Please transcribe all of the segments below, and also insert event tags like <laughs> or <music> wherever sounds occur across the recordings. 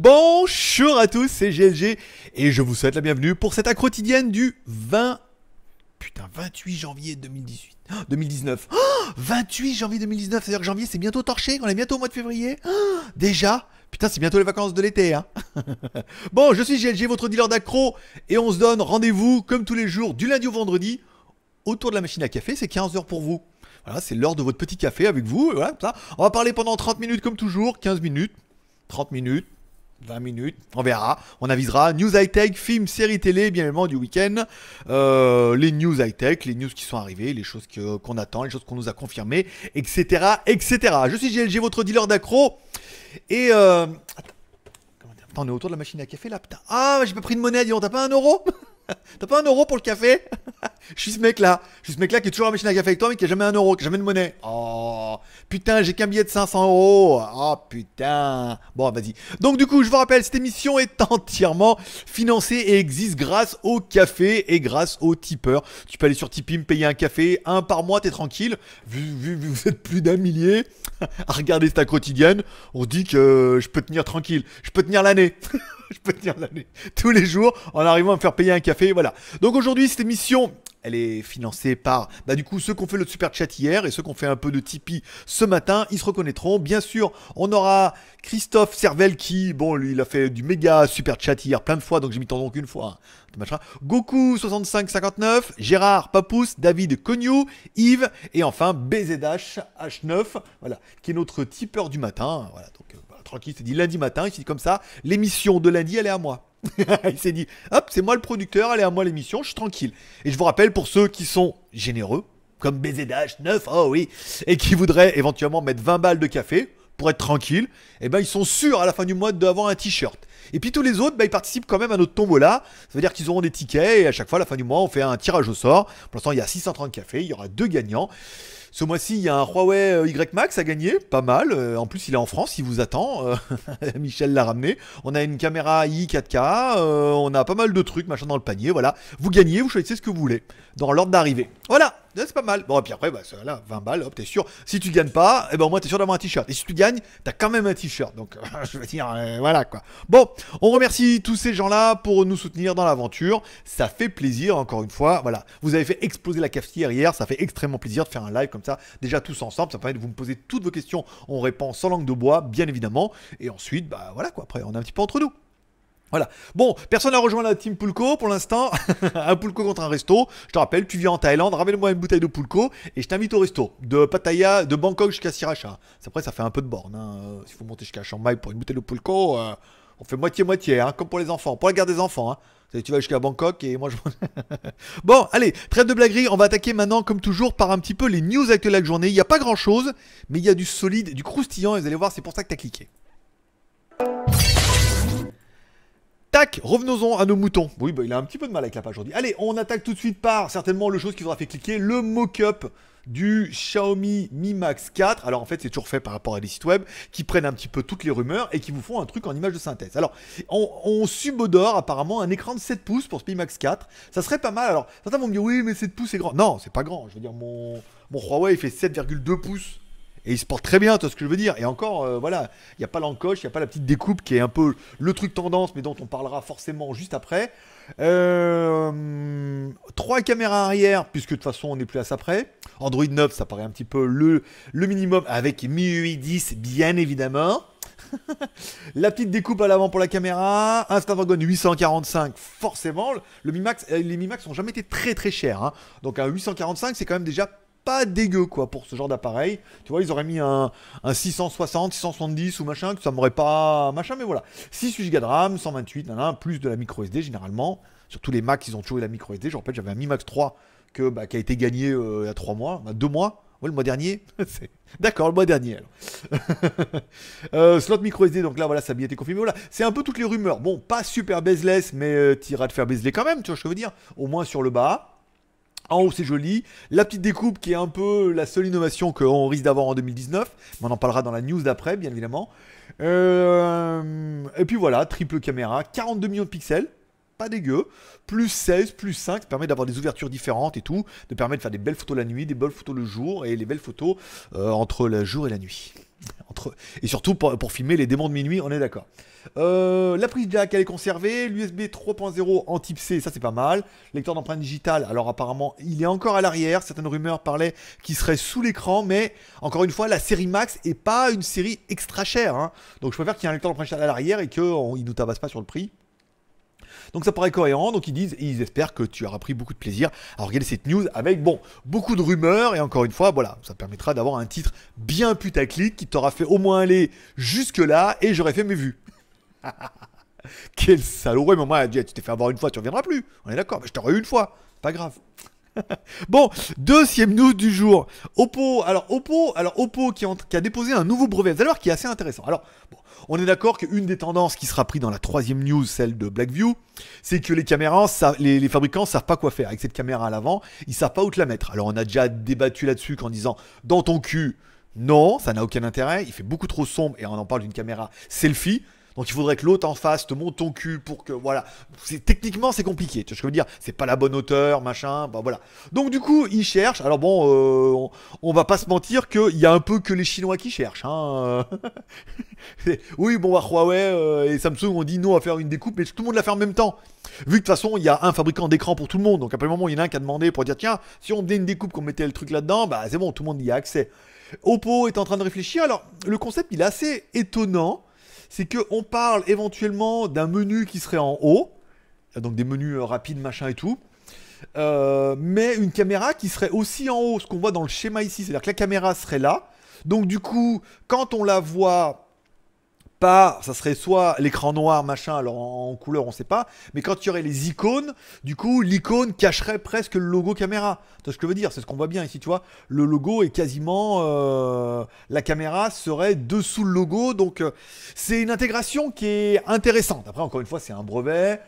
Bonjour à tous, c'est GLG et je vous souhaite la bienvenue pour cette accro quotidienne du 20 putain 28 janvier 2018 2019. 28 janvier 2019, c'est-à-dire que janvier c'est bientôt torché, on est bientôt au mois de février. Oh, déjà, Putain, c'est bientôt les vacances de l'été, hein <laughs> Bon, je suis GLG, votre dealer d'accro, et on se donne rendez-vous, comme tous les jours, du lundi au vendredi, autour de la machine à café, c'est 15h pour vous. Voilà, c'est l'heure de votre petit café avec vous, ça. On va parler pendant 30 minutes comme toujours, 15 minutes, 30 minutes, 20 minutes, on verra, on avisera. News high-tech, films, séries télé, bien évidemment, du week-end. Euh, les news high-tech, les news qui sont arrivées, les choses qu'on attend, les choses qu'on nous a confirmées, etc., etc. Je suis GLG, votre dealer d'accro. Et. Euh... Attends, on est autour de la machine à café là, putain. Ah, j'ai pas pris de monnaie, dis donc, t'as pas un euro <laughs> T'as pas un euro pour le café <laughs> Je suis ce mec-là. Je suis ce mec-là qui est toujours en machine à café avec toi, mais qui a jamais un euro, qui a jamais de monnaie. Oh, putain, j'ai qu'un billet de 500 euros. Oh, putain. Bon, vas-y. Donc, du coup, je vous rappelle, cette émission est <laughs> entièrement financée et existe grâce au café et grâce au tipeur Tu peux aller sur Tipeee, me payer un café, un par mois, t'es tranquille. Vu, vous êtes plus d'un millier à regarder ta quotidienne, on dit que je peux tenir tranquille. Je peux tenir l'année. je peux tenir l'année. Tous les jours, en arrivant à me faire payer un café voilà. Donc aujourd'hui, cette émission, elle est financée par bah, du coup ceux qui ont fait le super chat hier et ceux qui ont fait un peu de Tipeee ce matin, ils se reconnaîtront. Bien sûr, on aura Christophe Servel qui, bon, lui, il a fait du méga super chat hier plein de fois, donc j'ai mis tant donc une fois. Hein, Goku6559, Gérard Papous, David Cognou, Yves et enfin BZH H9, voilà, qui est notre tipeur du matin. Hein, voilà, donc euh, tranquille, c'est dit lundi matin, il dit comme ça, l'émission de lundi, elle est à moi. <laughs> il s'est dit, hop, c'est moi le producteur, allez à moi l'émission, je suis tranquille. Et je vous rappelle, pour ceux qui sont généreux, comme BZH9, oh oui, et qui voudraient éventuellement mettre 20 balles de café pour être tranquille, eh ben ils sont sûrs à la fin du mois d'avoir un t-shirt. Et puis tous les autres, bah, ils participent quand même à notre tombola. Ça veut dire qu'ils auront des tickets et à chaque fois, à la fin du mois, on fait un tirage au sort. Pour l'instant, il y a 630 cafés, il y aura deux gagnants. Ce mois-ci, il y a un Huawei euh, Y Max à gagner, pas mal. Euh, en plus, il est en France, il vous attend. Euh, <laughs> Michel l'a ramené. On a une caméra i 4K, on a pas mal de trucs, machin dans le panier. Voilà, vous gagnez, vous choisissez ce que vous voulez dans l'ordre d'arrivée. Voilà c'est pas mal. Bon, et puis après, bah, 20 balles, hop, t'es sûr. Si tu gagnes pas, eh ben, au moins, t'es sûr d'avoir un t-shirt. Et si tu gagnes, t'as quand même un t-shirt. Donc, euh, <laughs> je veux dire, euh, voilà, quoi. Bon, on remercie tous ces gens-là pour nous soutenir dans l'aventure. Ça fait plaisir, encore une fois. Voilà. Vous avez fait exploser la cafetière hier. Ça fait extrêmement plaisir de faire un live comme ça. Déjà, tous ensemble. Ça permet de vous me poser toutes vos questions. On répond sans langue de bois, bien évidemment. Et ensuite, bah, voilà, quoi. Après, on est un petit peu entre nous. Voilà. Bon, personne n'a rejoint la team Pulco pour l'instant. <laughs> un Pulco contre un resto. Je te rappelle, tu viens en Thaïlande, ramène-moi une bouteille de Pulco et je t'invite au resto. De Pattaya, de Bangkok jusqu'à Siracha. Après, ça fait un peu de borne. si hein. S'il faut monter jusqu'à Chiang Mai pour une bouteille de Pulco, euh, on fait moitié-moitié, hein, comme pour les enfants. Pour la garde des enfants. Hein. Tu vas jusqu'à Bangkok et moi je. <laughs> bon, allez, trêve de blaguerie. On va attaquer maintenant, comme toujours, par un petit peu les news actuelles de la journée. Il n'y a pas grand chose, mais il y a du solide, du croustillant et vous allez voir, c'est pour ça que as cliqué. revenons-en à nos moutons. Oui, bah, il a un petit peu de mal avec la page aujourd'hui. Allez, on attaque tout de suite par certainement le chose qui vous aura fait cliquer, le mock-up du Xiaomi Mi Max 4. Alors en fait, c'est toujours fait par rapport à des sites web qui prennent un petit peu toutes les rumeurs et qui vous font un truc en image de synthèse. Alors, on, subodore apparemment un écran de 7 pouces pour ce Mi Max 4. Ça serait pas mal. Alors, certains vont me dire oui, mais 7 pouces c'est grand. Non, c'est pas grand. Je veux dire, mon, mon Huawei fait 7,2 pouces et il se porte très bien, tu ce que je veux dire. Et encore, euh, voilà, il n'y a pas l'encoche, il n'y a pas la petite découpe qui est un peu le truc tendance, mais dont on parlera forcément juste après. Euh, trois caméras arrière, puisque de toute façon on n'est plus à ça près. Android 9, ça paraît un petit peu le, minimum, avec MIUI 10, bien évidemment. <laughs> la petite découpe à l'avant pour la caméra, un Snapdragon 845 forcément. Le Mi Max, euh, les Mi Max n'ont jamais été très très chers, hein. donc un 845 c'est quand même déjà pas dégueu quoi pour ce genre d'appareil. Tu vois, ils auraient mis un, 660, 670 ou machin, que ça m'aurait pas machin, mais voilà. 6 Go de RAM, 128, nanana, plus de la micro SD généralement. Sur tous les macs ils ont toujours eu la micro SD. Je rappelle, j'avais un Mi Max 3 que, bah, qui a été gagné à euh, il y a mois, deux mois. Ouais, le mois dernier. <laughs> D'accord, le mois dernier. <laughs> Euh, slot micro SD, donc là, voilà, ça a bien été confirmé. Voilà, c'est un peu toutes les rumeurs. Bon, pas super bezeless mais euh, t'iras te faire bezeler quand même, tu vois ce que je veux dire. Au moins sur le bas. En haut, c'est joli. La petite découpe qui est un peu la seule innovation qu'on risque d'avoir en 2019. Mais on en parlera dans la news d'après, bien évidemment. Euh, et puis voilà, triple caméra, 42 millions de pixels. Pas dégueu. Plus 16, plus 5, ça permet d'avoir des ouvertures différentes et tout. De permettre de faire des belles photos la nuit, des belles photos le jour et les belles photos euh, entre le jour et la nuit. Et surtout pour, filmer les démons de minuit, on est d'accord. Euh, la prise jack, elle est conservée. L'USB 3.0 en type C, ça c'est pas mal. Lecteur d'empreintes digitales, alors apparemment il est encore à l'arrière. Certaines rumeurs parlaient qu'il serait sous l'écran, mais encore une fois, la série Max est pas une série extra chère. Hein. Donc je préfère qu'il y ait un lecteur d'empreintes digitales à l'arrière et qu'il ne nous tabasse pas sur le prix. Donc ça paraît cohérent, donc ils disent, ils espèrent que tu auras pris beaucoup de plaisir à regarder cette news avec, bon, beaucoup de rumeurs, et encore une fois, voilà, ça permettra d'avoir un titre bien putaclic qui t'aura fait au moins aller jusque-là, et j'aurais fait mes vues. <laughs> Quel salaud, ouais, mais moi, tu t'es fait avoir une fois, tu reviendras plus, on est d'accord, mais je t'aurais eu une fois, pas grave. <laughs> bon, deuxième news du jour. Oppo, alors Oppo, alors Oppo qui, qui a déposé un nouveau brevet. Vous allez voir qui est assez intéressant. Alors, on est d'accord qu'une des tendances qui sera prise dans la troisième news, celle de Blackview, c'est que les caméras, les, fabricants savent pas quoi faire avec cette caméra à l'avant. Ils savent pas où te la mettre. Alors, on a déjà débattu là-dessus qu'en disant dans ton cul. Non, ça n'a aucun intérêt, il fait beaucoup trop sombre et on en parle d'une caméra selfie. Donc il faudrait que l'autre en face te monte ton cul pour que voilà. c'est Techniquement c'est compliqué. Tu vois ce que je veux dire C'est pas la bonne hauteur, machin. Bah voilà. Donc du coup ils cherchent. Alors bon, euh, on, va pas se mentir qu'il y a un peu que les Chinois qui cherchent. Hein. <laughs> oui bon bah, Huawei euh, et Samsung ont dit non à faire une découpe, mais tout le monde l'a fait en même temps. Vu que de toute façon il y a un fabricant d'écran pour tout le monde. Donc après un moment il y en a un qui a demandé pour dire tiens si on faisait une découpe qu'on mettait le truc là-dedans, bah c'est bon tout le monde y a accès. Oppo est en train de réfléchir. Alors, le concept, il est assez étonnant c'est qu'on parle éventuellement d'un menu qui serait en haut, donc des menus euh, rapides, machin et tout. Euh, mais une caméra qui serait aussi en haut, ce qu'on voit dans le schéma ici, c'est-à-dire que la caméra serait là. Donc du coup, quand on la voit pas, ça serait soit l'écran noir, machin, alors en, couleur, on sait pas, mais quand il y aurait les icônes, du coup, l'icône cacherait presque le logo caméra. Tu vois ce que je veux dire C'est ce qu'on voit bien ici, tu vois. Le logo est quasiment. Euh, la caméra serait dessous le logo, donc euh, c'est une intégration qui est intéressante. Après, encore une fois, c'est un brevet.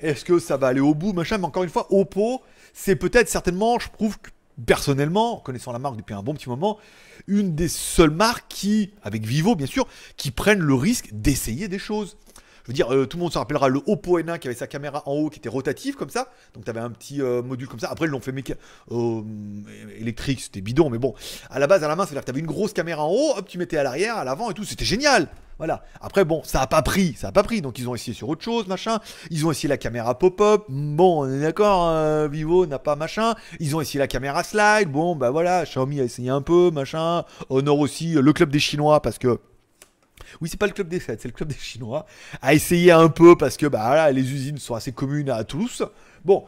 Est-ce que ça va aller au bout, machin Mais encore une fois, Oppo, c'est peut-être certainement, je prouve que, personnellement, connaissant la marque depuis un bon petit moment, une des seules marques qui, avec Vivo bien sûr, qui prennent le risque d'essayer des choses. Je veux dire, euh, tout le monde se rappellera le Oppo N1 qui avait sa caméra en haut qui était rotative comme ça. Donc tu avais un petit euh, module comme ça. Après, ils l'ont fait euh, électrique, c'était bidon, mais bon. À la base, à la main, c'est-à-dire que tu une grosse caméra en haut, hop, tu mettais à l'arrière, à l'avant et tout. C'était génial. Voilà. Après, bon, ça n'a pas pris, ça n'a pas pris. Donc ils ont essayé sur autre chose, machin. Ils ont essayé la caméra pop-up. Bon, on est d'accord, hein, Vivo n'a pas machin. Ils ont essayé la caméra slide. Bon, bah voilà, Xiaomi a essayé un peu, machin. Honor aussi le club des Chinois parce que oui, c'est pas le club des fêtes, c'est le club des Chinois, à essayer un peu parce que bah, les usines sont assez communes à tous. Bon,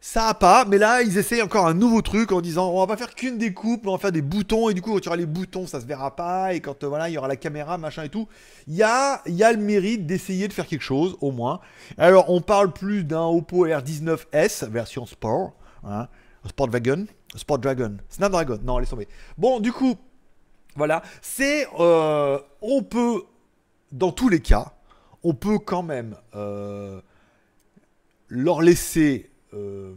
ça a pas, mais là, ils essayent encore un nouveau truc en disant on va pas faire qu'une découpe, on va faire des boutons, et du coup, quand tu auras les boutons, ça se verra pas, et quand euh, voilà, il y aura la caméra, machin et tout. Il y a, y a le mérite d'essayer de faire quelque chose, au moins. Alors, on parle plus d'un Oppo R19S, version Sport, hein, Sport Wagon. Sport Dragon. Snapdragon. Non, laisse tomber. Bon, du coup, voilà, c'est... Euh, on peut, dans tous les cas, on peut quand même euh, leur laisser euh,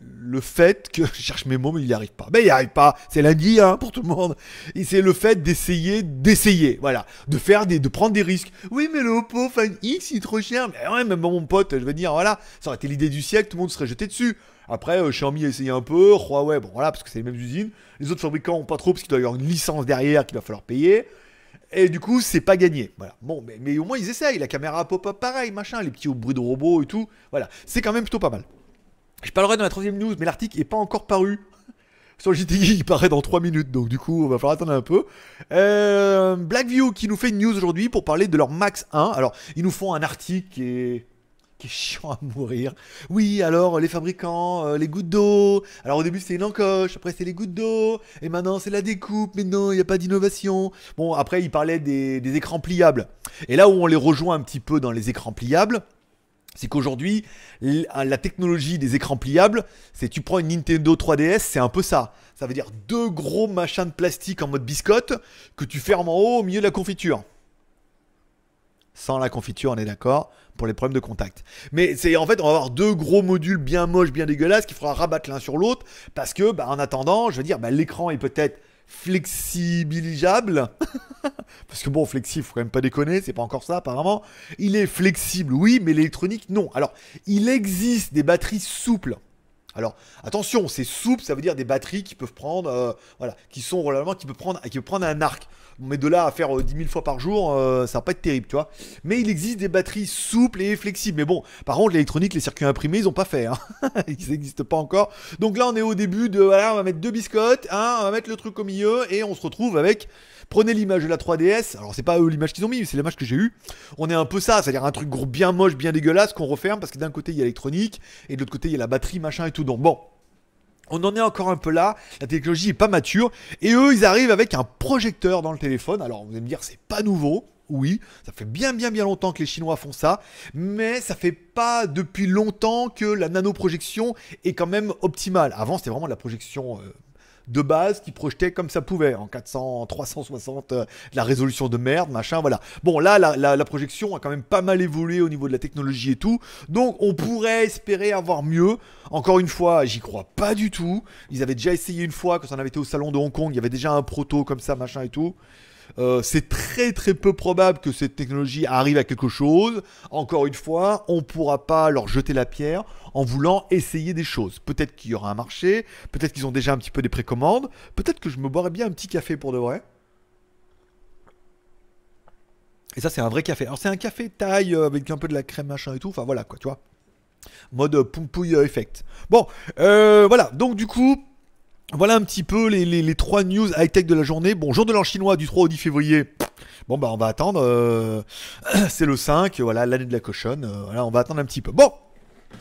le fait que... <laughs> Je cherche mes mots, mais il n'y arrive pas. Mais ben, il n'y arrive pas, c'est lundi hein, pour tout le monde. Et c'est le fait d'essayer, d'essayer, voilà. De faire des... de prendre des risques. Oui, mais le Oppo Fan X, il est trop cher. Ben mais ouais, même mon pote, je veux dire, voilà. Ça aurait été l'idée du siècle, tout le monde serait jeté dessus. Après, euh, Xiaomi a essayé un peu, Huawei, bon voilà, parce que c'est les mêmes usines. Les autres fabricants ont pas trop, parce qu'il doit y avoir une licence derrière qu'il va falloir payer. Et du coup, c'est pas gagné. Voilà. Bon, mais, mais, au moins ils essayent. La caméra pop-up, pareil, machin, les petits bruits de robots et tout. Voilà. C'est quand même plutôt pas mal. Je parlerai dans la troisième news, mais l'article n'est pas encore paru. <laughs> Sur le JTG, il paraît dans 3 minutes, donc du coup, on va falloir attendre un peu. Euh, Blackview qui nous fait une news aujourd'hui pour parler de leur Max 1. Alors, ils nous font un article qui est chiant à mourir. Oui, alors les fabricants, euh, les gouttes d'eau. Alors au début c'est une encoche, après c'est les gouttes d'eau, et maintenant c'est la découpe, mais non, il n'y a pas d'innovation. Bon, après il parlait des, des écrans pliables. Et là où on les rejoint un petit peu dans les écrans pliables, c'est qu'aujourd'hui, la technologie des écrans pliables, c'est tu prends une Nintendo 3DS, c'est un peu ça. Ça veut dire deux gros machins de plastique en mode biscotte que tu fermes en haut au milieu de la confiture. Sans la confiture, on est d'accord pour les problèmes de contact. Mais c'est en fait, on va avoir deux gros modules bien moches, bien dégueulasses qu'il faudra rabattre l'un sur l'autre parce que, bah, en attendant, je veux dire, bah, l'écran est peut-être flexibilisable. <laughs> Parce que bon, flexible, faut quand même pas déconner, c'est pas encore ça apparemment. Il est flexible, oui, mais l'électronique, non. Alors, il existe des batteries souples. Alors attention, c'est souple, ça veut dire des batteries qui peuvent prendre, euh, voilà, qui sont relativement, qui peuvent prendre, qui prendre un arc. Mais de là à faire 10 euh, 000 fois par jour, euh, ça va pas être terrible, tu vois. Mais il existe des batteries souples et flexibles. Mais bon, par contre, l'électronique, les circuits imprimés, ils ont pas fait, hein. <laughs> ils n'existent pas encore. Donc là, on est au début de, voilà, on va mettre deux biscottes, hein, on va mettre le truc au milieu et on se retrouve avec. Prenez l'image de la 3DS, alors c'est pas eux l'image qu'ils ont mis, c'est l'image que j'ai eue. On est un peu ça, c'est-à-dire un truc gros bien moche, bien dégueulasse qu'on referme parce que d'un côté il y a l'électronique et de l'autre côté il y a la batterie, machin et tout. Donc bon, on en est encore un peu là, la technologie n'est pas mature, et eux ils arrivent avec un projecteur dans le téléphone. Alors vous allez me dire c'est pas nouveau, oui, ça fait bien bien bien longtemps que les Chinois font ça, mais ça fait pas depuis longtemps que la nanoprojection est quand même optimale. Avant c'était vraiment de la projection euh, de base qui projetait comme ça pouvait, en 400, 360, euh, la résolution de merde, machin, voilà. Bon, là, la, la, projection a quand même pas mal évolué au niveau de la technologie et tout, donc on pourrait espérer avoir mieux. Encore une fois, j'y crois pas du tout. Ils avaient déjà essayé une fois, quand on avait été au salon de Hong Kong, il y avait déjà un proto comme ça, machin et tout. Euh, c'est très très peu probable que cette technologie arrive à quelque chose. Encore une fois, on ne pourra pas leur jeter la pierre en voulant essayer des choses. Peut-être qu'il y aura un marché, peut-être qu'ils ont déjà un petit peu des précommandes, peut-être que je me boirais bien un petit café pour de vrai. Et ça, c'est un vrai café. Alors, c'est un café taille euh, avec un peu de la crème machin et tout. Enfin, voilà quoi, tu vois. Mode euh, pompouille effect. Bon, voilà. Donc, du coup, voilà un petit peu les, trois news high-tech de la journée. Bon, jour de l'an chinois du 3 au 10 février. Bon, bah, on va attendre. Euh, <clears throat> c'est le 5, voilà, l'année de la cochonne. Euh, voilà, on va attendre un petit peu. Bon!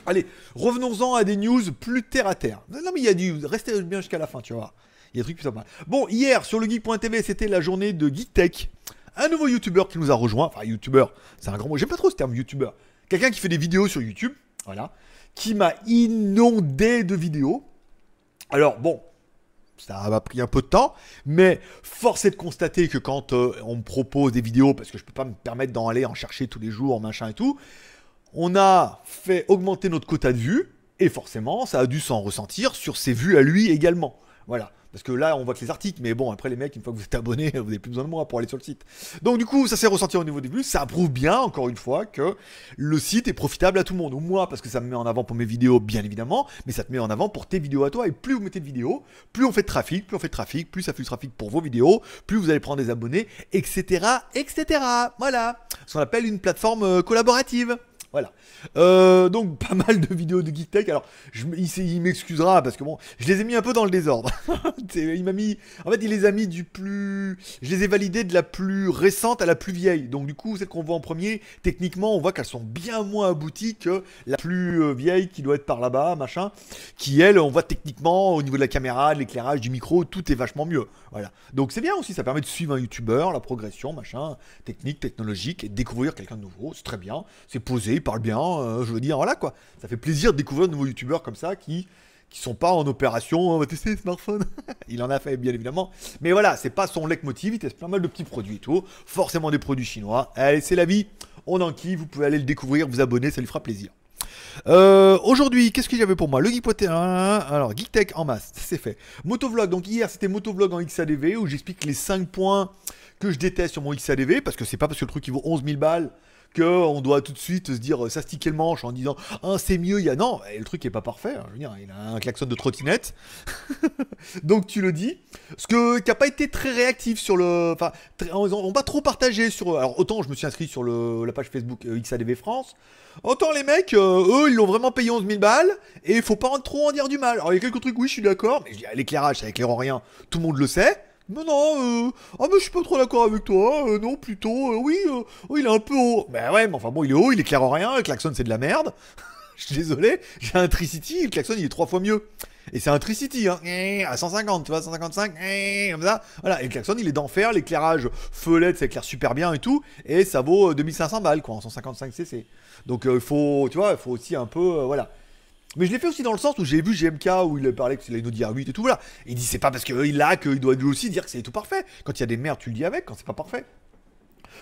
Allez, revenons-en à des news plus terre à terre. Non, mais il y a du. Restez bien jusqu'à la fin, tu vois. Il y a des trucs plus sympas. Bon, hier, sur le geek.tv, c'était la journée de Geek Tech. Un nouveau YouTuber qui nous a rejoint. Enfin, youtubeur, c'est un grand mot. J'aime pas trop ce terme youtubeur. Quelqu'un qui fait des vidéos sur YouTube. Voilà. Qui m'a inondé de vidéos. Alors, bon, ça a pris un peu de temps, mais force est de constater que quand euh, on me propose des vidéos, parce que je ne peux pas me permettre d'en aller en chercher tous les jours, machin et tout, on a fait augmenter notre quota de vues, et forcément, ça a dû s'en ressentir sur ses vues à lui également. Voilà. Parce que là, on voit que les articles, mais bon, après les mecs, une fois que vous êtes abonné, <laughs> vous n'avez plus besoin de moi pour aller sur le site. Donc du coup, ça s'est ressenti au niveau des vues, ça prouve bien, encore une fois, que le site est profitable à tout le monde. Ou moi, parce que ça me met en avant pour mes vidéos, bien évidemment, mais ça te met en avant pour tes vidéos à toi. Et plus vous mettez de vidéos, plus on fait de trafic, plus on fait de trafic, plus ça fait du trafic pour vos vidéos, plus vous allez prendre des abonnés, etc. etc. Voilà. Ce qu'on appelle une plateforme euh, collaborative. Voilà. Euh, donc <laughs> pas mal de vidéos de Geek Tech. Alors je, il, m'excusera parce que bon, je les ai mis un peu dans le désordre. <laughs> il m'a mis, en fait, il les a mis du plus, je les ai validées de la plus récente à la plus vieille. Donc du coup, celle qu'on voit en premier, techniquement, on voit qu'elles sont bien moins abouties que la plus euh, vieille qui doit être par là-bas, machin. Qui elle, on voit techniquement au niveau de la caméra, de l'éclairage, du micro, tout est vachement mieux. Voilà. Donc c'est bien aussi, ça permet de suivre un YouTuber la progression, machin, technique, technologique, et découvrir quelqu'un de nouveau. C'est très bien. C'est posé parle bien, euh, je veux dire, voilà quoi. Ça fait plaisir de découvrir de nouveaux youtubeurs comme ça qui qui sont pas en opération, on va tester les smartphones, <laughs> il en a fait bien évidemment, mais voilà, c'est pas son leitmotiv, il teste pas mal de petits produits et tout, forcément des produits chinois. Allez, c'est la vie. On en kiffe, vous pouvez aller le découvrir, vous abonner, ça lui fera plaisir. Euh, aujourd'hui, qu'est-ce qu'il y avait pour moi Le 1. Hein, hein, hein. alors Geek Tech en masse, c'est fait. Motovlog, donc hier c'était Motovlog en XADV où j'explique les 5 points que je déteste sur mon XADV parce que c'est pas parce que le truc il vaut 11 000 balles qu'on doit tout de suite se dire euh, s'astiquer le manche en disant ah, c'est mieux, il y a. Non, le truc est pas parfait. Hein, je dire, il a un klaxon de trottinette. <laughs> Donc tu le dis. Ce que qui n'a pas été très réactif sur le. Enfin, on va trop partagé sur. Alors autant je me suis inscrit sur la page Facebook euh, XADV France. Autant les mecs, euh, eux, ils l'ont vraiment payé 11 000 balles, et il faut pas en trop en dire du mal. Alors, il y a quelques trucs, oui, je suis d'accord, mais l'éclairage, ça éclaire en rien, tout le monde le sait. Mais non, euh, ah mais je suis pas trop d'accord avec toi, hein, euh, non plutôt, euh, oui, oh, il est un peu haut. Bah ouais, mais enfin bon, il est haut, il éclaire rien, le klaxon c'est de la merde. <laughs> Je suis désolé, j'ai un Tricity, le klaxon il est trois fois mieux. Et c'est un Tricity, hein, eh, à 150, tu vois, 155, eh, comme ça. Voilà, et le klaxon il est d'enfer, l'éclairage feu LED ça éclaire super bien et tout, et ça vaut 2500 balles quoi, en 155 cc. Donc il faut, tu vois, il faut aussi un peu, voilà. Mais je l'ai fait aussi dans le sens où j'ai vu GMK où il parlé que c'est nous dire 8 et tout, voilà. il dit c'est pas parce qu'il euh, l'a qu'il doit lui aussi dire que c'est tout parfait. Quand il y a des merdes, tu le dis avec, quand c'est pas parfait.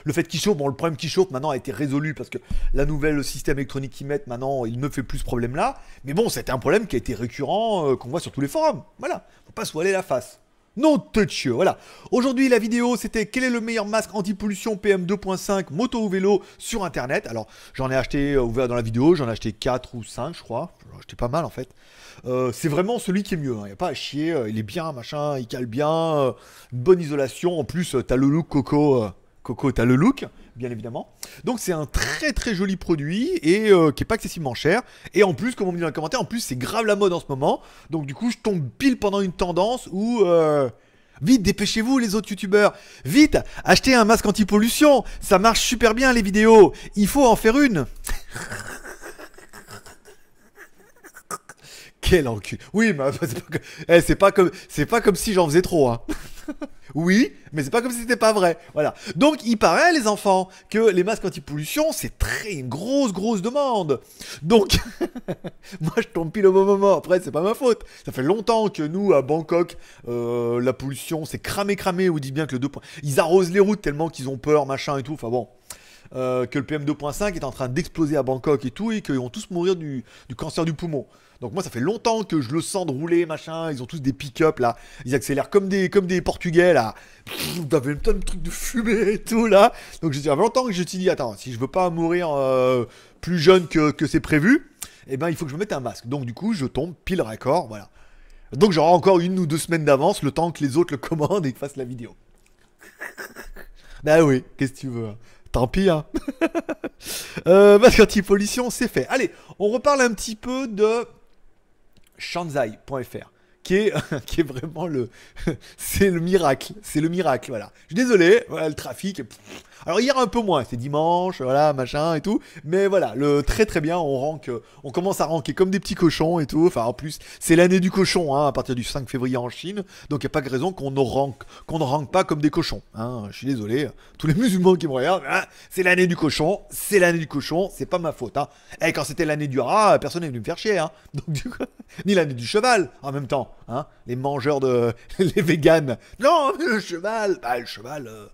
Le fait qu'il chauffe, bon, le problème qui chauffe maintenant a été résolu parce que la nouvelle système électronique qu'ils met maintenant, il ne fait plus ce problème-là. Mais bon, c'était un problème qui a été récurrent, euh, qu'on voit sur tous les forums. Voilà, faut pas se voiler la face. Non touch voilà. Aujourd'hui la vidéo c'était quel est le meilleur masque anti-pollution PM 2.5 moto ou vélo sur internet. Alors j'en ai acheté euh, ouvert dans la vidéo, j'en ai acheté 4 ou 5 je crois. J'en ai acheté pas mal en fait. Euh, c'est vraiment celui qui est mieux, il hein. n'y a pas à chier, euh, il est bien machin, il cale bien, bonne isolation, en plus t'as le look coco, coco t'as le look bien évidemment. Donc c'est un très très joli produit et euh, qui est pas excessivement cher. Et en plus, comme on me dit dans les commentaires, en plus c'est grave la mode en ce moment. Donc du coup, je tombe pile pendant une tendance où... Euh, vite, dépêchez-vous les autres youtubeurs. Vite, achetez un masque anti-pollution. Ça marche super bien les vidéos. Il faut en faire une. <laughs> Quel encul. Oui, mais <laughs> eh, c'est pas, comme, c'est pas comme si j'en faisais trop, hein. <laughs> oui, mais c'est pas comme si c'était pas vrai. Voilà. Donc, il paraît, les enfants, que les masques anti-pollution, c'est très une grosse, grosse demande. Donc, <laughs> moi, je tombe pile au bon moment. Après, c'est pas ma faute. Ça fait longtemps que nous, à Bangkok, euh, la pollution, c'est cramé, cramé. Ou dit bien que le Ils arrosent les routes tellement qu'ils ont peur, machin et tout. Enfin bon. Euh, que le PM2.5 est en train d'exploser à Bangkok et tout, et qu'ils vont tous mourir du cancer du poumon. Donc moi, ça fait longtemps que je le sens de rouler, machin. Ils ont tous des pick-up là. Ils accélèrent comme des, comme des Portugais là. T'avais un tonne de trucs de fumée et tout là. Donc j'ai fait longtemps que je suis dit, attends, si je veux pas mourir euh, plus jeune que, que c'est prévu, eh ben il faut que je me mette un masque. Donc du coup, je tombe pile raccord, voilà. Donc j'aurai encore une ou deux semaines d'avance le temps que les autres le commandent et fassent la vidéo. <laughs> Ben oui, qu'est-ce que tu veux hein. Tant pis, hein. <laughs> Euh, masque anti-pollution, c'est fait. Allez, on reparle un petit peu de shanzai.fr. Qui est, <laughs> qui est vraiment le. <laughs> c'est le miracle. C'est le miracle, voilà. Je suis désolé, voilà le trafic. Alors hier un peu moins, c'est dimanche, voilà, machin et tout. Mais voilà, le très très bien, on rank, euh, on commence à ranker comme des petits cochons et tout. Enfin en plus, c'est l'année du cochon hein, à partir du 5 février en Chine, donc il n'y a pas de raison qu'on ne rank, qu'on ne pas comme des cochons. Hein. Je suis désolé, hein. tous les musulmans qui me regardent, hein, c'est l'année du cochon, c'est l'année du cochon, c'est pas ma faute. Hein. Et eh, quand c'était l'année du rat, personne n'est venu me faire chier. Hein. <laughs> Donc <laughs> ni l'année du cheval en même temps, hein, les mangeurs de, <laughs> les véganes. Non, le cheval, bah, le cheval. Euh,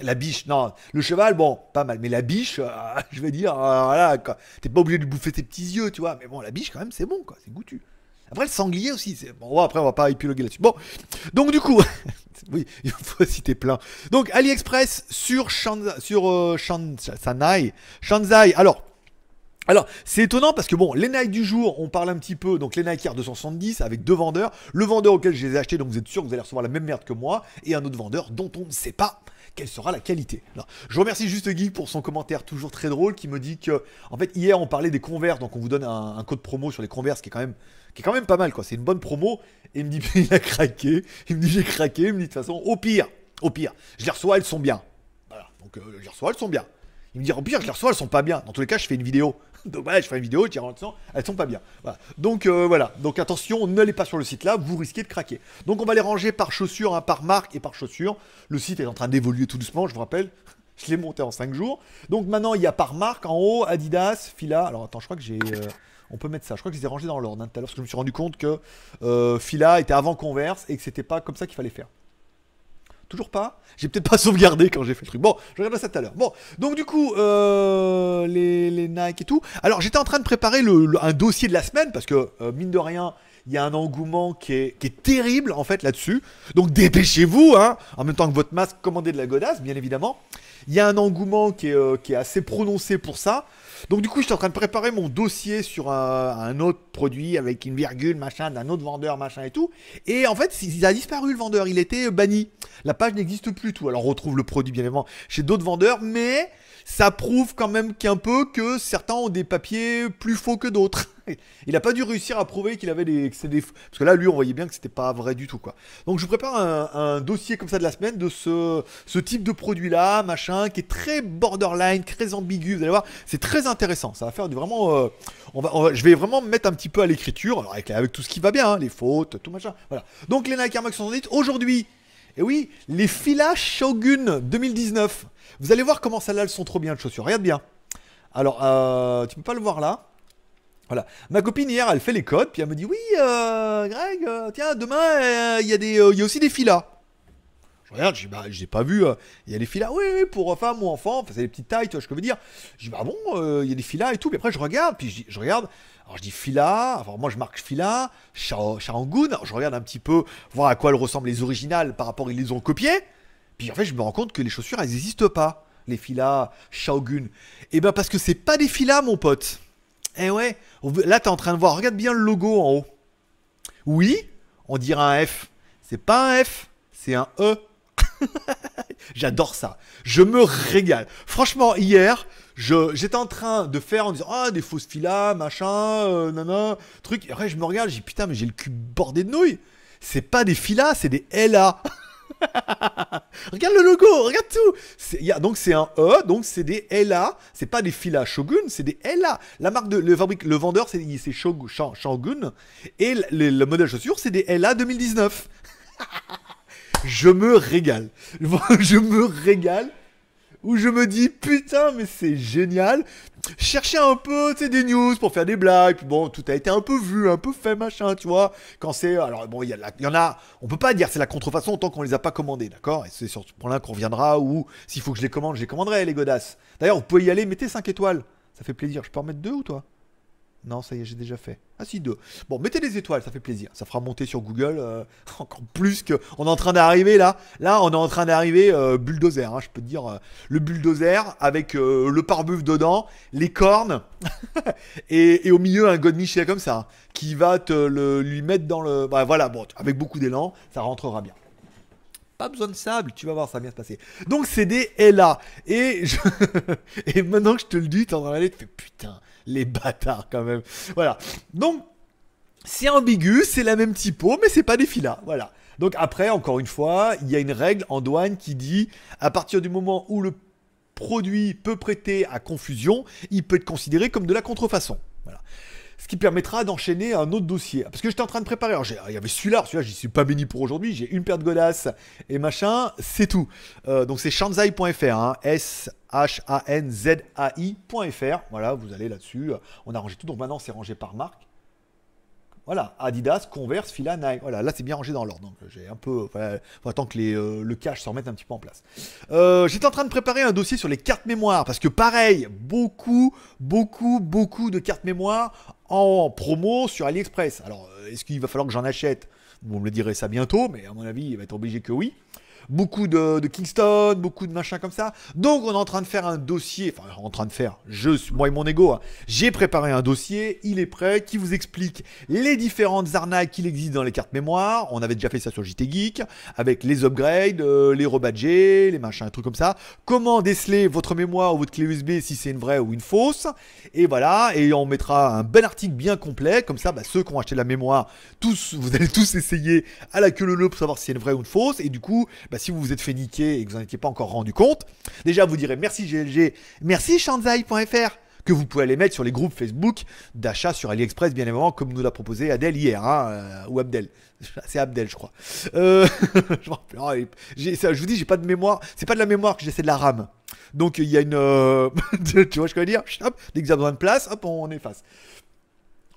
la biche, non. Le cheval, bon, pas mal. Mais la biche, euh, <laughs> je vais dire, euh, voilà, t'es pas obligé de bouffer tes petits yeux, tu vois. Mais bon, la biche, quand même, c'est bon, quoi. C'est goûtu. Après, le sanglier aussi. c'est Bon, après, on va pas épiloguer là-dessus. Bon, donc du coup, <laughs> oui, il faut <laughs> citer plein. Donc, AliExpress sur, Shanzai, sur euh, Alors, alors, c'est étonnant parce que bon, les Nike du jour, on parle un petit peu, donc les Nike Air 270 avec deux vendeurs, le vendeur auquel je les ai achetés, donc vous êtes sûr que vous allez recevoir la même merde que moi, et un autre vendeur dont on ne sait pas quelle sera la qualité. Alors, je remercie Juste Guy pour son commentaire toujours très drôle qui me dit que, en fait, hier on parlait des Converse, donc on vous donne un, code promo sur les Converse qui est quand même, qui est quand même pas mal, quoi. C'est une bonne promo. Et il me dit, <laughs> il a craqué. Il me dit, j'ai craqué. Il me dit, de toute façon, au pire, au pire, je les reçois, elles sont bien. Voilà. Donc, euh, je les reçois, elles sont bien. Il me dit, au pire, je les reçois, elles sont pas bien. Dans tous les cas, je fais une vidéo. <laughs> dommage, je fais une vidéo, je en sang, elles sont pas bien. Donc euh, voilà, donc attention, ne pas sur le site là, vous risquez de craquer. Donc on va les ranger par chaussures, un hein, par marque et par chaussures. Le site est en train d'évoluer tout doucement, je vous rappelle. <laughs> Je l'ai monté en 5 jours. Donc maintenant, il y a par marque en haut, Adidas, Fila. Alors attends, je crois que j'ai. Euh, on peut mettre ça. Je crois que je les ai dans l'ordre hein, tout à parce que je me suis rendu compte que euh, Fila était avant Converse et que c'était pas comme ça qu'il fallait faire. Toujours pas J'ai peut-être pas <laughs> sauvegardé quand j'ai fait le truc. Bon, je regarderai ça tout à l'heure. Bon, donc du coup, euh, les, les, Nike et tout. Alors, j'étais en train de préparer un dossier de la semaine parce que, euh, mine de rien, il y a un engouement qui est, terrible en fait là-dessus. Donc dépêchez-vous, hein, en même temps que votre masque, commandez de la godasse, bien évidemment. Il y a un engouement qui euh, qui est assez prononcé pour ça. Donc du coup, j'étais en train de préparer mon dossier sur euh, un, autre produit avec une virgule, machin, d'un autre vendeur, machin et tout. Et en fait, il a disparu le vendeur, il était banni. La page n'existe plus, tout. Alors on retrouve le produit bien évidemment chez d'autres vendeurs, mais ça prouve quand même qu'un peu que certains ont des papiers plus faux que d'autres. <laughs> Il n'a pas dû réussir à prouver qu'il avait des, Parce que là, lui, on voyait bien que c'était pas vrai du tout, quoi. Donc, je vous prépare un, dossier comme ça de la semaine de ce, ce type de produit-là, machin, qui est très borderline, très ambigu. Vous allez voir, c'est très intéressant. Ça va faire du vraiment... Euh, on, va, je vais vraiment me mettre un petit peu à l'écriture, avec, tout ce qui va bien, hein, les fautes, tout machin. Voilà. Donc, les Nike Air Max 110, aujourd'hui... Et oui, les filas Shogun 2019. Vous allez voir comment celles-là, elles sont trop bien les chaussures. Regarde bien. Alors, euh, tu peux pas le voir là. Voilà. Ma copine hier, elle fait les codes, puis elle me dit oui, euh, Greg, euh, tiens, demain euh, il y a des, il y aussi des filas. Je regarde, je dis bah, j'ai pas vu. Il y a des filas, oui, oui, pour femme ou enfant, Enfin, c'est des petites tailles, tu vois ce que je veux dire. Je dis bah bon, il y a des filas et tout. Puis après, je regarde, puis je regarde, alors je dis Fila, moi je marque Fila, Shaogun, je regarde un petit peu voir à quoi elles ressemblent les originales par rapport à ils les ont copiées. Puis en fait je me rends compte que les chaussures elles n'existent pas, les Fila, Shaogun. Et eh ben parce que c'est pas des Fila mon pote. Eh ouais, là tu es en train de voir, regarde bien le logo en haut. Oui, on dirait un F. C'est pas un F, c'est un E. <laughs> J'adore ça. Je me régale. Franchement, hier, j'étais en train de faire en disant ah des fausses filas, machin, euh, nana, truc. Et après je me regarde, j'ai putain mais j'ai le cul bordé de nouilles. C'est pas des filas, c'est des LA. <laughs> regarde le logo, regarde tout. donc c'est un E, donc c'est des LA. C'est pas des filas Shogun, c'est des LA. La marque de le fabrique, le vendeur c'est Shogun, Shogun et le modèle chaussure c'est des LA <laughs> 2019. je me régale. <laughs> je me régale où je me dis putain mais c'est génial. Chercher un peu des news pour faire des blagues, bon tout a été un peu vu, un peu fait machin, tu vois. Quand c'est alors bon il y, a y en a, on peut pas dire c'est la contrefaçon tant qu'on les a pas commandés, d'accord Et c'est sur ce point-là qu'on reviendra ou s'il faut que je les commande, je les commanderai les godasses. D'ailleurs vous pouvez y aller, mettez 5 étoiles, ça fait plaisir. Je peux en mettre deux ou toi non, ça y est, j'ai déjà fait. Ah si, deux. Bon, mettez des étoiles, ça fait plaisir. Ça fera monter sur Google euh, <laughs> encore plus que... On est en train d'arriver là. Là, on est en train d'arriver euh, bulldozer, hein, je peux te dire. Euh, le bulldozer avec le pare dedans, les cornes, <laughs> et, au milieu un God Michel comme ça, qui va te le, lui mettre dans le... Bah, voilà, bon, avec beaucoup d'élan, ça rentrera bien pas besoin de sable, tu vas voir, ça va bien se passer. Donc CD est là. Et, <laughs> et maintenant que je te le dis, tu en la tu fais putain, les bâtards quand même. Voilà. Donc, c'est ambigu, c'est la même typo, mais c'est pas des filas. Voilà. Donc après, encore une fois, il y a une règle en douane qui dit à partir du moment où le produit peut prêter à confusion, il peut être considéré comme de la contrefaçon. Voilà ce qui permettra d'enchaîner un autre dossier. Parce que j'étais en train de préparer. Alors, il y avait celui-là, celui-là, j'y suis pas béni pour aujourd'hui. J'ai une paire de godasses et machin, c'est tout. Euh, donc, c'est shanzai.fr, hein, S. H-A-N-Z-A-I.fr. Voilà, vous allez là-dessus. Euh, on a rangé tout. Donc maintenant, c'est rangé par marque. Voilà, Adidas, Converse, Fila, Nike. Voilà, là c'est bien rangé dans l'ordre. Donc euh, j'ai un peu. Enfin, euh, faut attendre que euh, le cache s'en remette un petit peu en place. J'étais en train de préparer un dossier sur les cartes mémoire parce que pareil, beaucoup, beaucoup, beaucoup de cartes mémoire en promo sur AliExpress. Alors, est-ce qu'il va falloir que j'en achète Vous me le direz ça bientôt, mais à mon avis, il va être obligé que oui beaucoup de, Kingston, beaucoup de machins comme ça. Donc on est en train de faire un dossier, enfin en train de faire, je, moi et mon ego, hein. j'ai préparé un dossier, il est prêt, qui vous explique les différentes arnaques qu'il existe dans les cartes mémoire. On avait déjà fait ça sur JT Geek, avec les upgrades, euh, les rebadgés, les machins, un truc comme ça. Comment déceler votre mémoire ou votre clé USB si c'est une vraie ou une fausse. Et voilà, et on mettra un bel article bien complet, comme ça bah, ceux qui ont acheté la mémoire, tous, vous allez tous essayer à la queue le pour savoir si c'est une vraie ou une fausse. Et du coup, bah, si vous vous êtes fait niquer et que vous n'en étiez pas encore rendu compte, déjà vous direz merci GLG, merci Shanzai.fr que vous pouvez aller mettre sur les groupes Facebook d'achat sur AliExpress, bien évidemment, comme nous l'a proposé Adèle hier, hein, euh, ou Abdel. <laughs> C'est Abdel, je crois. Euh, <laughs> je, oh, ça, je vous dis, j'ai pas de mémoire. C'est pas de la mémoire que j'essaie de la RAM. Donc il y a une. Euh, <laughs> tu vois ce que je veux dire dès que j'ai besoin de place, hop, on efface.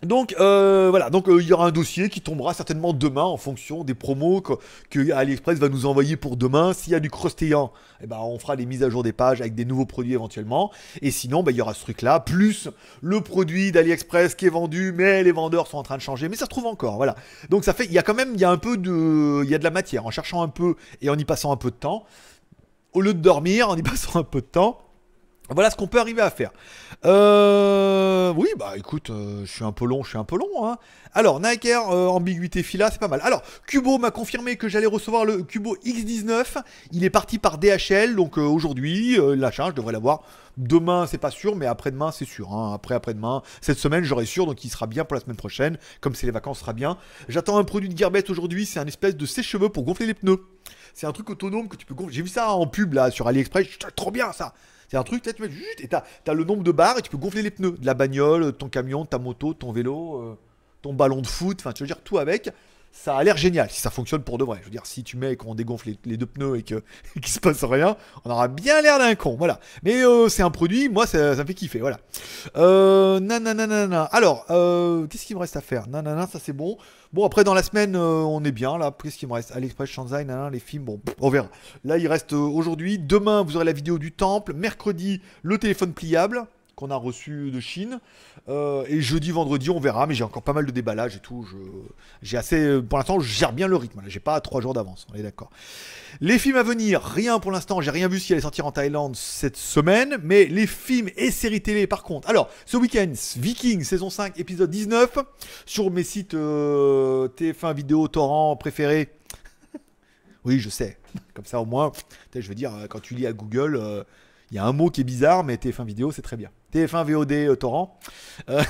Donc euh, voilà, donc euh, il y aura un dossier qui tombera certainement demain en fonction des promos que, AliExpress va nous envoyer pour demain. S'il y a du crostéant, eh ben, on fera les mises à jour des pages avec des nouveaux produits éventuellement. Et sinon, ben, il y aura ce truc-là, plus le produit d'AliExpress qui est vendu, mais les vendeurs sont en train de changer, mais ça se trouve encore. Voilà. Donc ça fait, il y a quand même, il y a un peu de, il y a de la matière en cherchant un peu et en y passant un peu de temps. Au lieu de dormir, en y <laughs> passant un peu de temps, voilà ce qu'on peut arriver à faire. Euh, oui, bah écoute, euh, je suis un peu long, je suis un peu long. Hein. Alors, Nike Air, euh, ambiguïté fila, c'est pas mal. Alors, Cubo m'a confirmé que j'allais recevoir le Cubo X19. Il est parti par DHL, donc euh, aujourd'hui, l'achat, je devrais l'avoir. Demain, c'est pas sûr, mais après-demain, c'est sûr. Hein. Après, après-demain, cette semaine, j'aurai sûr, donc il sera bien pour la semaine prochaine. Comme c'est les vacances, sera bien. J'attends un produit de Gearbest aujourd'hui, c'est un espèce de sèche-cheveux pour gonfler les pneus. C'est un truc autonome que tu peux gonfler. J'ai vu ça en pub là sur AliExpress, trop bien ça. C'est un truc, là, tu mets juste, et t'as as le nombre de barres et tu peux gonfler les pneus de la bagnole, ton camion, ta moto, ton vélo, euh, ton ballon de foot, enfin, tu veux dire tout avec ça a l'air génial si ça fonctionne pour de vrai. Je veux dire, si tu mets et qu'on dégonfle les, deux pneus et que ne <laughs> se passe rien, on aura bien l'air d'un con, voilà. Mais euh, c'est un produit, moi ça, me fait kiffer, voilà. Euh, nanana, nanana. Alors, euh, qu'est-ce qu'il me reste à faire Nanana, ça c'est bon. Bon après dans la semaine, euh, on est bien là. Qu'est-ce qu'il me reste AliExpress, Shanzai, les films, bon, on verra. Là il reste aujourd'hui. Demain vous aurez la vidéo du temple. Mercredi le téléphone pliable qu'on a reçu de Chine. Euh, et jeudi, vendredi, on verra. Mais j'ai encore pas mal de déballage et tout. J'ai assez. Pour l'instant, je gère bien le rythme. J'ai pas trois jours d'avance. On est d'accord. Les films à venir, rien pour l'instant. J'ai rien vu s'il allait sortir en Thaïlande cette semaine. Mais les films et séries télé, par contre. Alors, ce week-end, Viking, saison 5, épisode 19. Sur mes sites euh, TF1 vidéo torrent préféré oui, je sais. Comme ça, au moins, je veux dire, euh, quand tu lis à Google. Il y a un mot qui est bizarre, mais TF1 vidéo, c'est très bien. TF1 VOD euh, torrent. Euh,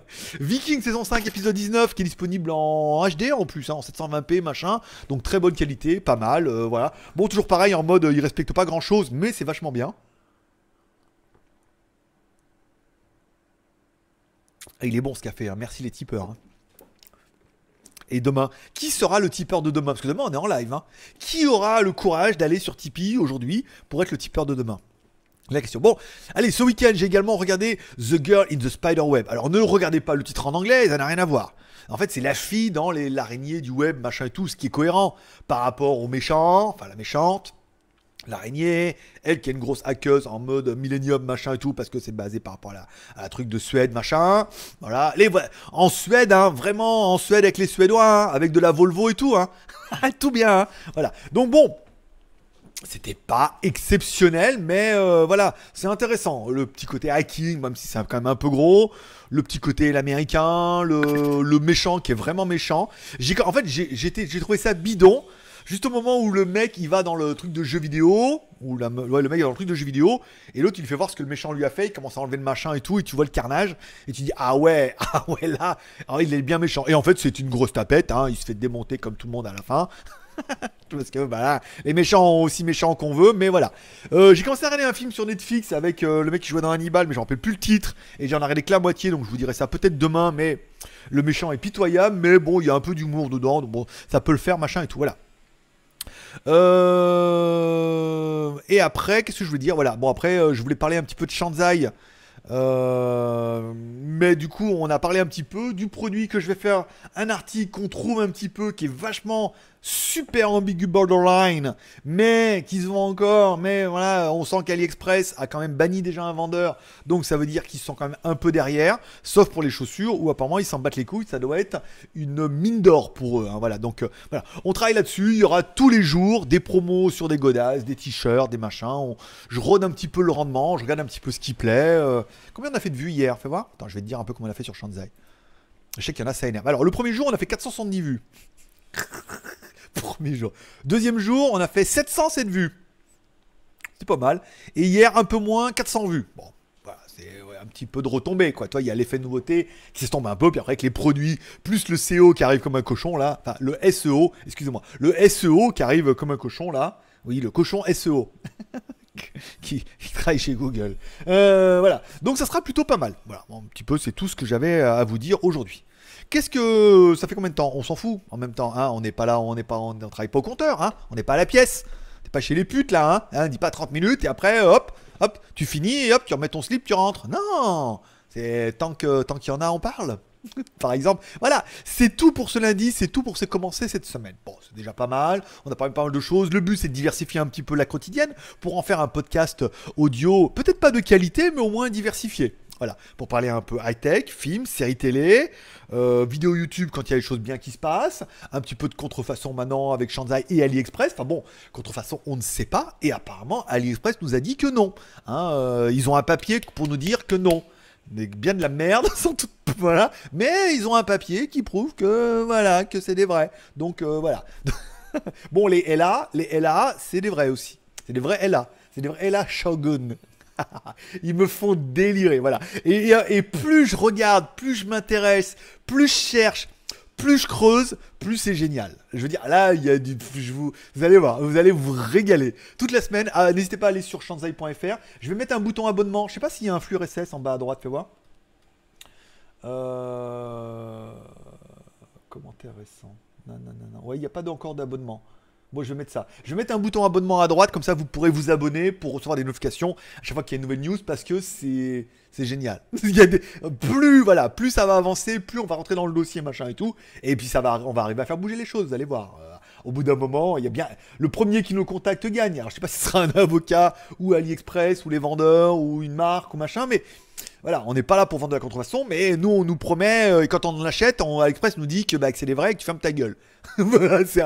<laughs> Viking saison 5, épisode 19, qui est disponible en HD en plus, hein, en 720p, machin. Donc très bonne qualité, pas mal, euh, voilà. Bon, toujours pareil, en mode, il respecte pas grand chose, mais c'est vachement bien. il est bon ce café, hein. merci les tipeurs. Hein. Et demain, qui sera le tipeur de demain Parce que demain, on est en live. Qui aura le courage d'aller sur Tipeee aujourd'hui pour être le tipeur de demain la question. Bon, allez, ce week-end, j'ai également regardé The Girl in the Spider Web. Alors ne regardez pas le titre en anglais, ça n'a rien à voir. En fait, c'est la fille dans l'araignée du web, machin et tout, ce qui est cohérent par rapport au méchant, enfin la méchante, l'araignée, elle qui est une grosse hackeuse en mode Millennium, machin et tout, parce que c'est basé par rapport à la, truc de Suède, machin. Voilà. Les, en Suède, hein, vraiment, en Suède avec les Suédois, hein, avec de la Volvo et tout, hein. <laughs> tout bien, hein. Voilà. Donc bon, c'était pas exceptionnel, mais euh, voilà, c'est intéressant. Le petit côté hacking, même si c'est quand même un peu gros. Le petit côté l'américain, le, le, méchant qui est vraiment méchant. J'ai, en fait, j'ai trouvé ça bidon. Juste au moment où le mec il va dans le truc de jeu vidéo, ou ouais, le mec est dans le truc de jeu vidéo, et l'autre il fait voir ce que le méchant lui a fait, il commence à enlever le machin et tout, et tu vois le carnage, et tu dis ah ouais, <laughs> ah ouais là, ah, il est bien méchant. Et en fait c'est une grosse tapette, hein, il se fait démonter comme tout le monde à la fin. <laughs> Parce que bah, les méchants aussi méchants qu'on veut, mais voilà. Euh, j'ai commencé à regarder un film sur Netflix avec euh, le mec qui jouait dans Hannibal, mais j'en rappelle plus le titre. Et j'en ai regardé que la moitié, donc je vous dirai ça peut-être demain. Mais le méchant est pitoyable, mais bon, il y a un peu d'humour dedans, donc bon, ça peut le faire, machin et tout, voilà. Euh, et après, qu'est-ce que je veux dire Voilà, bon, après, je voulais parler un petit peu de Shanzai. mais du coup, on a parlé un petit peu du produit que je vais faire, un article qu'on trouve un petit peu qui est vachement super ambigu borderline, mais qui se encore, mais voilà, on sent qu'AliExpress a quand même banni déjà un vendeur, donc ça veut dire qu'ils sont quand même un peu derrière, sauf pour les chaussures, où apparemment ils s'en battent les couilles, ça doit être une mine d'or pour eux, hein, voilà, donc euh, voilà, on travaille là-dessus, il y aura tous les jours des promos sur des godasses, des t-shirts, des machins, je rôde un petit peu le rendement, je regarde un petit peu ce qui plaît, euh, combien on a fait de vues hier, fais voir, attends, je vais te dire un peu comment on a fait sur Shanzai. Je sais qu'il y en a, ça énerve. Alors, le premier jour, on a fait 470 vues. Deuxième jour, on a fait 707 vues. C'est pas mal. Et hier, un peu moins, 400 vues. Bon, c'est un petit peu de retombée, quoi. Toi, il y a l'effet nouveauté qui se tombe un peu, puis après, avec les produits, plus le SEO qui arrive comme un cochon, là. Enfin, le SEO, excusez-moi. Le SEO qui arrive comme un cochon, là. Oui, le cochon SEO. <laughs> qui, qui, travaille chez Google. Euh, voilà. Donc, ça sera plutôt pas mal. Voilà, un petit peu, c'est tout ce que j'avais à vous dire aujourd'hui. Qu'est-ce que ça fait combien de temps On s'en fout. En même temps, hein, on n'est pas là, on n'est pas, on, travaille pas au compteur, hein. on n'est pas à la pièce. T'es pas chez les putes là, hein, hein Dis pas 30 minutes et après, hop, hop, tu finis hop, tu remets ton slip, tu rentres. Non, c'est tant que tant qu'il y en a, on parle. <laughs> Par exemple, voilà, c'est tout pour ce lundi, c'est tout pour commencer cette semaine. Bon, c'est déjà pas mal, on a parlé pas mal de choses. Le but, c'est de diversifier un petit peu la quotidienne pour en faire un podcast audio, peut-être pas de qualité, mais au moins diversifié. Voilà, pour parler un peu high-tech, films, séries télé, euh, vidéo YouTube quand il y a des choses bien qui se passent, un petit peu de contrefaçon maintenant avec Shanzai et AliExpress. Enfin bon, contrefaçon, on ne sait pas. Et apparemment, AliExpress nous a dit que non. Hein, euh, ils ont un papier pour nous dire que non. Mais bien de la merde, <laughs> sans tout, voilà. Mais ils ont un papier qui prouve que voilà, que c'est des vrais. Donc euh, voilà. <laughs> bon, les LA, les LA, c'est des vrais aussi. C'est des vrais LA. C'est des vrais LA Shogun. <laughs> Ils me font délirer, voilà. Et, plus je regarde, plus je m'intéresse, plus je cherche, plus je creuse, plus c'est génial. Je veux dire, là, il y a du, vous, allez voir, vous allez vous régaler. Toute la semaine, ah, n'hésitez pas à aller sur shanzai.fr. Je vais mettre un bouton abonnement. Je sais pas s'il y a un flux RSS en bas à droite, fais voir. comment euh, Commentaire récent. Non, non, non, non. Ouais, il n'y a pas encore d'abonnement. Moi, je vais mettre ça. Je vais mettre un bouton abonnement à droite, comme ça, vous pourrez vous abonner pour recevoir des notifications à chaque fois qu'il y a une nouvelle news, parce que c'est c'est génial. <laughs> Plus voilà, plus ça va avancer, plus on va rentrer dans le dossier, machin et tout, et puis ça va, on va arriver à faire bouger les choses. Vous allez voir. Euh, au bout d'un moment, il y a bien le premier qui nous contacte gagne. Alors je sais pas si ce sera un avocat ou AliExpress ou les vendeurs ou une marque ou machin, mais voilà, on n'est pas là pour vendre de la contrefaçon, mais nous on nous promet euh, et quand on l'achète, achète, AliExpress nous dit que, bah, c'est les vrais et que tu fermes ta gueule. <laughs> voilà, c'est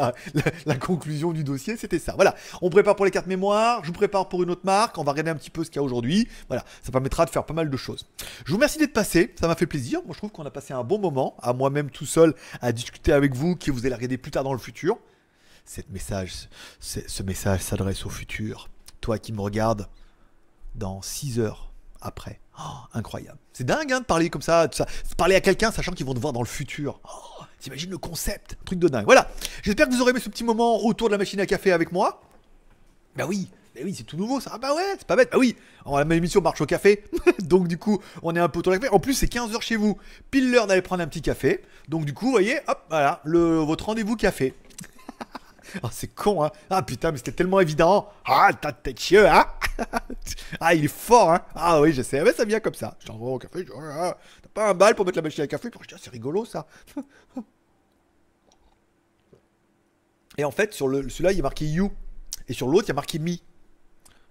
la, conclusion du dossier, c'était ça. Voilà, on prépare pour les cartes mémoire, je vous prépare pour une autre marque, on va regarder un petit peu ce qu'il y a aujourd'hui. Voilà, ça permettra de faire pas mal de choses. Je vous remercie d'être passé, ça m'a fait plaisir. Moi je trouve qu'on a passé un bon moment, à moi-même tout seul, à discuter avec vous, qui vous allez regarder plus tard dans le futur. Cette message, ce message s'adresse au futur. Toi qui me regardes dans 6 heures après. Oh, incroyable. C'est dingue hein, de parler comme ça, ça. parler à quelqu'un sachant qu'ils vont te voir dans le futur. Oh, T'imagines le concept, un truc de dingue. Voilà. J'espère que vous aurez aimé ce petit moment autour de la machine à café avec moi. Bah oui, bah oui, c'est tout nouveau ça. Ah bah ouais, c'est pas bête. Bah oui, on, la même émission marche au café. <laughs> donc du coup, on est un peu autour de la café. En plus, c'est 15 heures chez vous. Pile l'heure d'aller prendre un petit café. Donc du coup, vous voyez, hop, voilà, le, votre rendez-vous café oh, c'est con, hein. Ah putain, mais c'était tellement évident. Ah, t'as de tête chieux, hein. <laughs> ah, il est fort, hein. Ah oui, je ah, Mais ça vient comme ça. Je t'envoie au café. Je... Ah, t'as pas un bal pour mettre la machine à café ah, C'est rigolo, ça. <laughs> Et en fait, sur celui-là, il y a marqué You. Et sur l'autre, il y a marqué Me.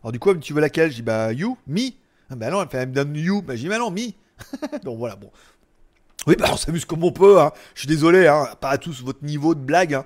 Alors du coup, tu veux laquelle Je dis, bah, You, Me. Ah, bah non, elle, fait, elle me donne You. Bah, je dis, bah non, Me. <laughs> Donc voilà, bon. Oui, bah on s'amuse comme on peut, hein. Je suis désolé, hein. Pas à tous votre niveau de blague, hein.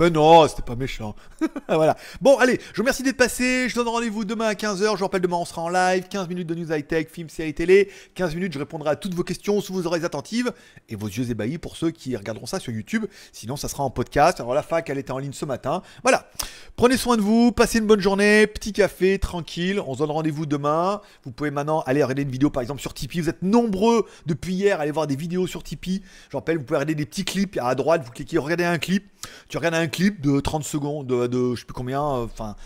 Mais non, c'était pas méchant. <laughs> voilà. Bon, allez, je vous remercie d'être passé. Je vous donne rendez-vous demain à 15h. Je vous rappelle, demain, on sera en live. 15 minutes de news high-tech, films, séries télé. 15 minutes, je répondrai à toutes vos questions sous vos oreilles attentives et vos yeux ébahis pour ceux qui regarderont ça sur YouTube. Sinon, ça sera en podcast. Alors, la fac, elle était en ligne ce matin. Voilà. Prenez soin de vous. Passez une bonne journée. Petit café, tranquille. On se donne rendez-vous demain. Vous pouvez maintenant aller regarder une vidéo, par exemple, sur Tipeee. Vous êtes nombreux depuis hier à aller voir des vidéos sur Tipeee. Je rappelle, vous pouvez regarder des petits clips à droite. Vous cliquez, regardez un clip. Tu regardes un clip de 30 secondes, de, de je sais plus combien, euh, enfin.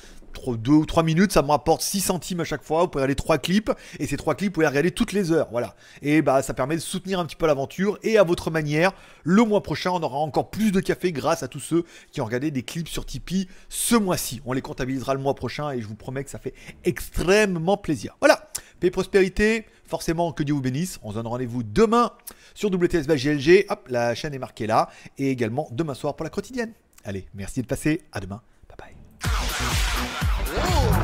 2 ou 3 minutes, ça me rapporte 6 centimes à chaque fois. Vous pouvez regarder 3 clips et ces 3 clips, vous pouvez les regarder toutes les heures. Voilà. Et bah, ça permet de soutenir un petit peu l'aventure. Et à votre manière, le mois prochain, on aura encore plus de café grâce à tous ceux qui ont regardé des clips sur Tipeee ce mois-ci. On les comptabilisera le mois prochain et je vous promets que ça fait extrêmement plaisir. Voilà. Paix et prospérité. Forcément, que Dieu vous bénisse. On se donne rendez-vous demain sur WTSBGLG. Hop, la chaîne est marquée là. Et également demain soir pour la quotidienne. Allez, merci de passer. À demain. Bye bye.